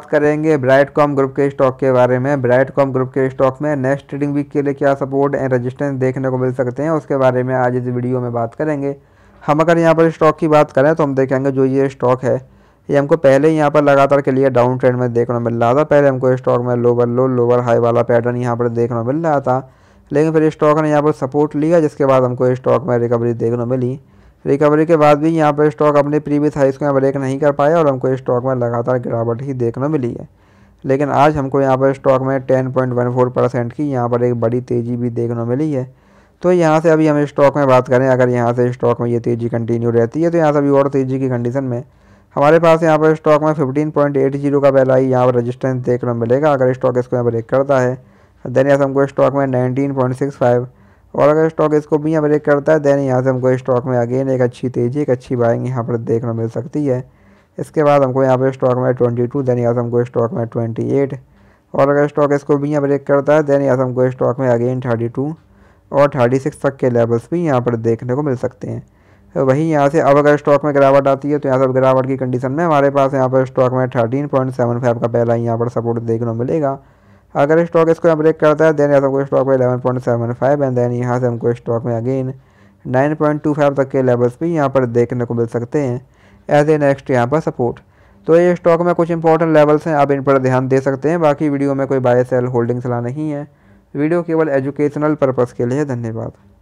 बात करेंगे Brightcom Group के स्टॉक के बारे में ब्राइट कॉम ग्रुप के स्टॉक में नेक्स्ट ट्रेडिंग वीक के लिए क्या सपोर्ट एंड रेजिस्टेंस देखने को मिल सकते हैं उसके बारे में आज इस वीडियो में बात करेंगे हम अगर यहाँ पर स्टॉक की बात करें तो हम देखेंगे जो ये स्टॉक है ये हमको पहले यहाँ पर लगातार के लिए डाउन ट्रेंड में देखने को मिल रहा था पहले हमको स्टॉक में लोअर लो लोअर हाई वाला पैटर्न यहाँ पर देखने को मिल रहा था लेकिन फिर स्टॉक ने यहाँ पर सपोर्ट लिया जिसके बाद हमको स्टॉक में रिकवरी देखने को मिली रिकवरी के बाद भी यहाँ पर स्टॉक अपने प्रीवियस हाइस को ब्रेक नहीं कर पाया और हमको स्टॉक में लगातार गिरावट ही देखने मिली है लेकिन आज हमको यहाँ पर स्टॉक में ten point one four percent की यहाँ पर एक बड़ी तेज़ी भी देखने मिली है तो यहाँ से अभी हम स्टॉक में बात करें अगर यहाँ से स्टॉक में ये तेज़ी कंटिन्यू रहती है तो यहाँ से अभी और तेज़ी की कंडीशन में हमारे पास यहाँ पर स्टॉक में फिफ्टीन पॉइंट एट जीरो का पहला ही यहाँ पर रजिस्टेंस देखने मिलेगा अगर स्टॉक इसको यहाँ ब्रेक करता है देन यहाँ हमको स्टॉक में नाइनटीन पॉइंट सिक्स फाइव और अगर स्टॉक इसको भी यहाँ ब्रेक करता है दैन यहाँ से हमको स्टॉक में अगेन एक अच्छी तेज़ी एक अच्छी बाइंग यहाँ पर देखने मिल सकती है इसके बाद हमको यहाँ पर स्टॉक में ट्वेंटी टू दैन यहाँ से हमको स्टॉक में ट्वेंटी एट और अगर स्टॉक इसको भी यहाँ ब्रेक करता है दैन यहाँ से हमको स्टॉक में अगेन थर्टी टू और थर्टी सिक्स तक के लेवल्स भी यहाँ पर देखने को मिल सकते हैं तो वहीं यहाँ से अब अगर स्टॉक में गिरावट आती है तो यहाँ से गिरावट की कंडीशन में हमारे पास यहाँ पर स्टॉक में थर्टीन पॉइंट सेवन फाइव का पहला यहाँ पर सपोर्ट देखने को मिलेगा अगर स्टॉक इसको यहाँ ब्रेक करता है देन तो यहाँ से हमको स्टॉक में eleven point seven five and then यहाँ से हमको स्टॉक में again nine point two five तक के लेवल्स भी यहाँ पर देखने को मिल सकते हैं एज ए नेक्स्ट यहाँ पर सपोर्ट तो ये स्टॉक में कुछ इंपॉर्टेंट लेवल्स हैं आप इन पर ध्यान दे सकते हैं बाकी वीडियो में कोई बाय सेल होल्डिंग सलाह नहीं है वीडियो केवल एजुकेशनल पर्पज़ के लिए धन्यवाद